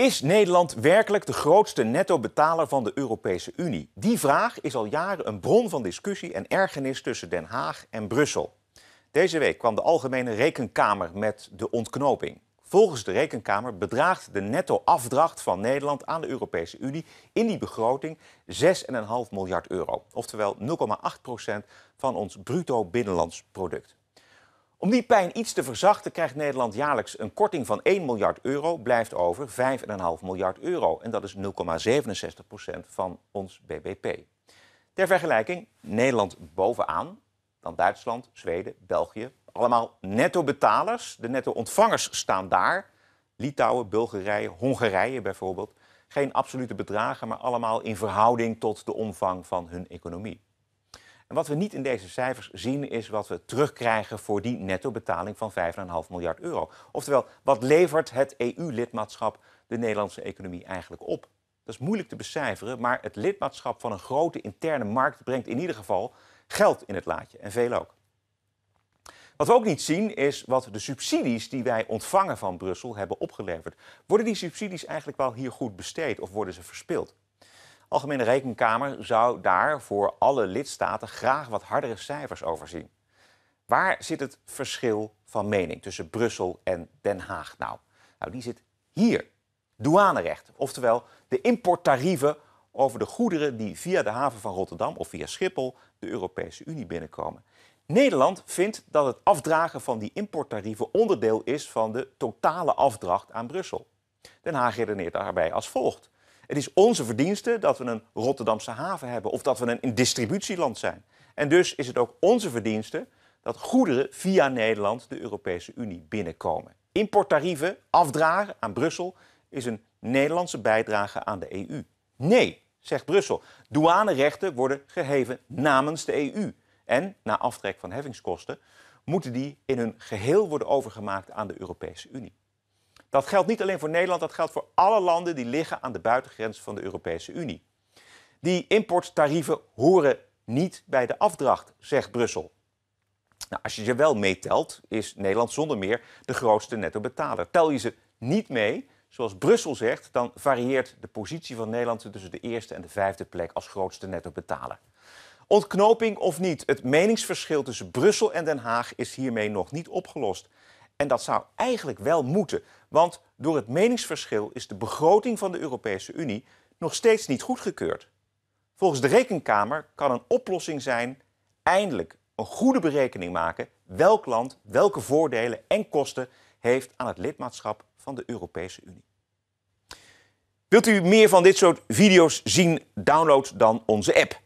Is Nederland werkelijk de grootste netto-betaler van de Europese Unie? Die vraag is al jaren een bron van discussie en ergernis tussen Den Haag en Brussel. Deze week kwam de Algemene Rekenkamer met de ontknoping. Volgens de Rekenkamer bedraagt de netto-afdracht van Nederland aan de Europese Unie in die begroting 6,5 miljard euro, oftewel 0,8 procent van ons bruto binnenlands product. Om die pijn iets te verzachten krijgt Nederland jaarlijks een korting van 1 miljard euro, blijft over 5,5 miljard euro. En dat is 0,67% van ons BBP. Ter vergelijking, Nederland bovenaan, dan Duitsland, Zweden, België. Allemaal netto-betalers. De netto-ontvangers staan daar. Litouwen, Bulgarije, Hongarije bijvoorbeeld. Geen absolute bedragen, maar allemaal in verhouding tot de omvang van hun economie. En wat we niet in deze cijfers zien, is wat we terugkrijgen voor die netto betaling van 5,5 miljard euro. Oftewel, wat levert het EU-lidmaatschap de Nederlandse economie eigenlijk op? Dat is moeilijk te becijferen, maar het lidmaatschap van een grote interne markt brengt in ieder geval geld in het laadje en veel ook. Wat we ook niet zien is wat de subsidies die wij ontvangen van Brussel hebben opgeleverd. Worden die subsidies eigenlijk wel hier goed besteed of worden ze verspild? Algemene Rekenkamer zou daar voor alle lidstaten graag wat hardere cijfers over zien. Waar zit het verschil van mening tussen Brussel en Den Haag nou? Nou, die zit hier. Douanerecht, oftewel de importtarieven over de goederen die via de haven van Rotterdam of via Schiphol de Europese Unie binnenkomen. Nederland vindt dat het afdragen van die importtarieven onderdeel is van de totale afdracht aan Brussel. Den Haag redeneert daarbij als volgt. Het is onze verdienste dat we een Rotterdamse haven hebben of dat we een distributieland zijn. En dus is het ook onze verdienste dat goederen via Nederland de Europese Unie binnenkomen. Importtarieven afdragen aan Brussel is een Nederlandse bijdrage aan de EU. Nee, zegt Brussel. Douanerechten worden geheven namens de EU. En na aftrek van heffingskosten moeten die in hun geheel worden overgemaakt aan de Europese Unie. Dat geldt niet alleen voor Nederland, dat geldt voor alle landen die liggen aan de buitengrens van de Europese Unie. Die importtarieven horen niet bij de afdracht, zegt Brussel. Nou, als je ze wel meetelt, is Nederland zonder meer de grootste netto betaler. Tel je ze niet mee, zoals Brussel zegt, dan varieert de positie van Nederland tussen de eerste en de vijfde plek als grootste netto betaler. Ontknoping of niet, het meningsverschil tussen Brussel en Den Haag is hiermee nog niet opgelost. En dat zou eigenlijk wel moeten, want door het meningsverschil is de begroting van de Europese Unie nog steeds niet goedgekeurd. Volgens de Rekenkamer kan een oplossing zijn eindelijk een goede berekening maken welk land welke voordelen en kosten heeft aan het lidmaatschap van de Europese Unie. Wilt u meer van dit soort video's zien? Download dan onze app.